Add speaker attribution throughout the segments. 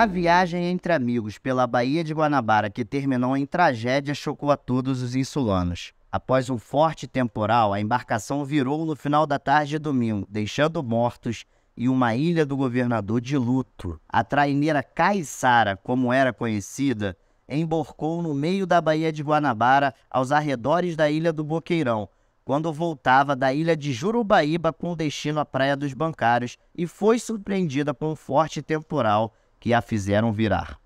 Speaker 1: A viagem entre amigos pela Baía de Guanabara, que terminou em tragédia, chocou a todos os insulanos. Após um forte temporal, a embarcação virou no final da tarde de domingo, deixando mortos e uma ilha do governador de luto. A traineira Caiçara, como era conhecida, emborcou no meio da Baía de Guanabara, aos arredores da ilha do Boqueirão, quando voltava da ilha de Jurubaíba com destino à Praia dos Bancários e foi surpreendida por um forte temporal que a fizeram virar.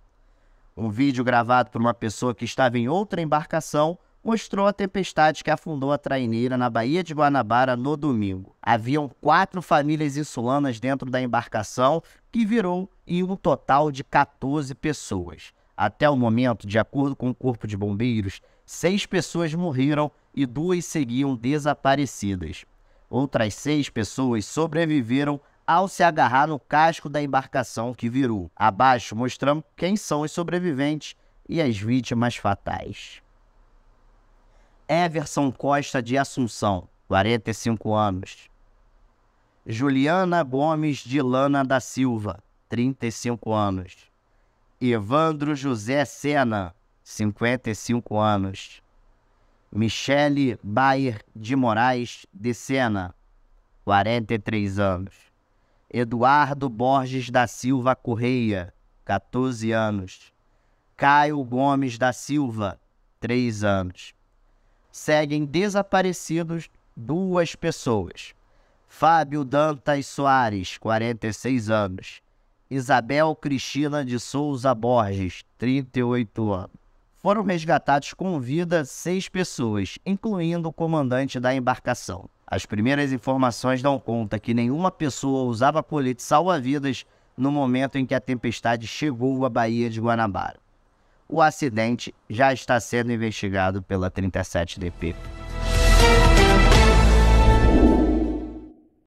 Speaker 1: Um vídeo gravado por uma pessoa que estava em outra embarcação mostrou a tempestade que afundou a traineira na Baía de Guanabara no domingo. Haviam quatro famílias insulanas dentro da embarcação, que virou em um total de 14 pessoas. Até o momento, de acordo com o Corpo de Bombeiros, seis pessoas morreram e duas seguiam desaparecidas. Outras seis pessoas sobreviveram ao se agarrar no casco da embarcação que virou. Abaixo mostramos quem são os sobreviventes e as vítimas fatais. Everson Costa de Assunção, 45 anos. Juliana Gomes de Lana da Silva, 35 anos. Evandro José Sena, 55 anos. Michele Bayer de Moraes de Sena, 43 anos. Eduardo Borges da Silva Correia, 14 anos. Caio Gomes da Silva, 3 anos. Seguem desaparecidos duas pessoas. Fábio Dantas Soares, 46 anos. Isabel Cristina de Souza Borges, 38 anos foram resgatados com vida seis pessoas, incluindo o comandante da embarcação. As primeiras informações dão conta que nenhuma pessoa usava colete salva-vidas no momento em que a tempestade chegou à Baía de Guanabara. O acidente já está sendo investigado pela 37DP.